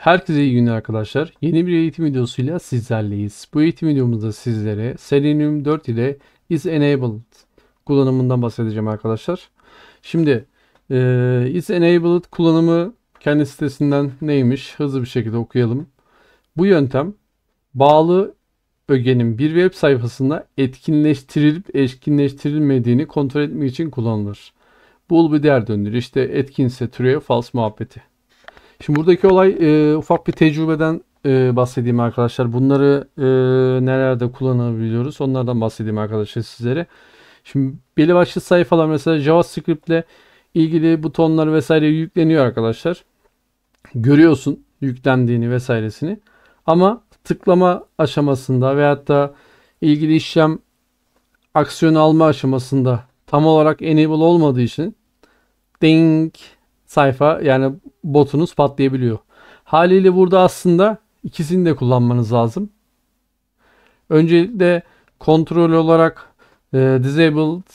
Herkese iyi günler arkadaşlar. Yeni bir eğitim videosuyla sizlerleyiz. Bu eğitim videomuzda sizlere Selenium 4 ile is enabled kullanımından bahsedeceğim arkadaşlar. Şimdi e, is enabled kullanımı kendi sitesinden neymiş hızlı bir şekilde okuyalım. Bu yöntem bağlı ögenin bir web sayfasında etkinleştirilip etkinleştirilmediğini kontrol etmek için kullanılır. Bul bir değer döndür. İşte etkinse true, false muhabbeti. Şimdi buradaki olay e, ufak bir tecrübeden e, bahsedeyim arkadaşlar. Bunları e, nelerde kullanabiliyoruz onlardan bahsedeyim arkadaşlar sizlere. Şimdi belli başlı sayfalar mesela JavaScript ile ilgili butonlar vesaire yükleniyor arkadaşlar. Görüyorsun yüklendiğini vesairesini. Ama tıklama aşamasında veyahut da ilgili işlem aksiyon alma aşamasında tam olarak enable olmadığı için ding sayfa yani botunuz patlayabiliyor. Haliyle burada aslında ikisini de kullanmanız lazım. Öncelikle kontrol olarak e, disabled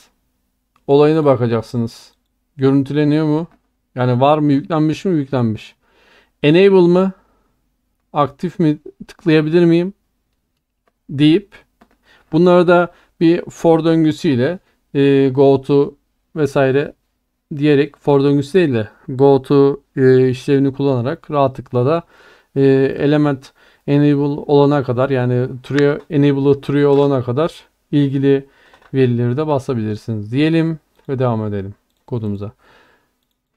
olayına bakacaksınız. Görüntüleniyor mu? Yani var mı yüklenmiş mi yüklenmiş. Enable mı? Aktif mi? Tıklayabilir miyim? Deyip bunları da bir for döngüsüyle e, go to vesaire diyerek for döngüsü ile go to e, işlevini kullanarak rahatlıkla da e, element enable olana kadar yani true enable true olana kadar ilgili verileri de basabilirsiniz diyelim ve devam edelim kodumuza.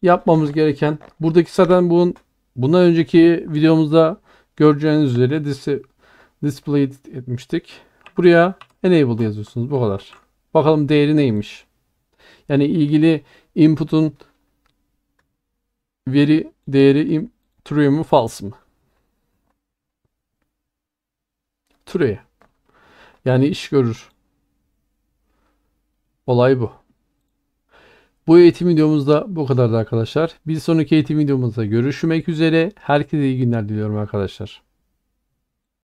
Yapmamız gereken buradaki zaten bunun bundan önceki videomuzda göreceğiniz üzere dis display etmiştik. Buraya enable yazıyorsunuz bu kadar. Bakalım değeri neymiş. Yani ilgili input'un veri değeri true mu false mı? True. Yani iş görür. Olay bu. Bu eğitim videomuzda bu kadardı arkadaşlar. Bir sonraki eğitim videomuzda görüşmek üzere. Herkese iyi günler diliyorum arkadaşlar.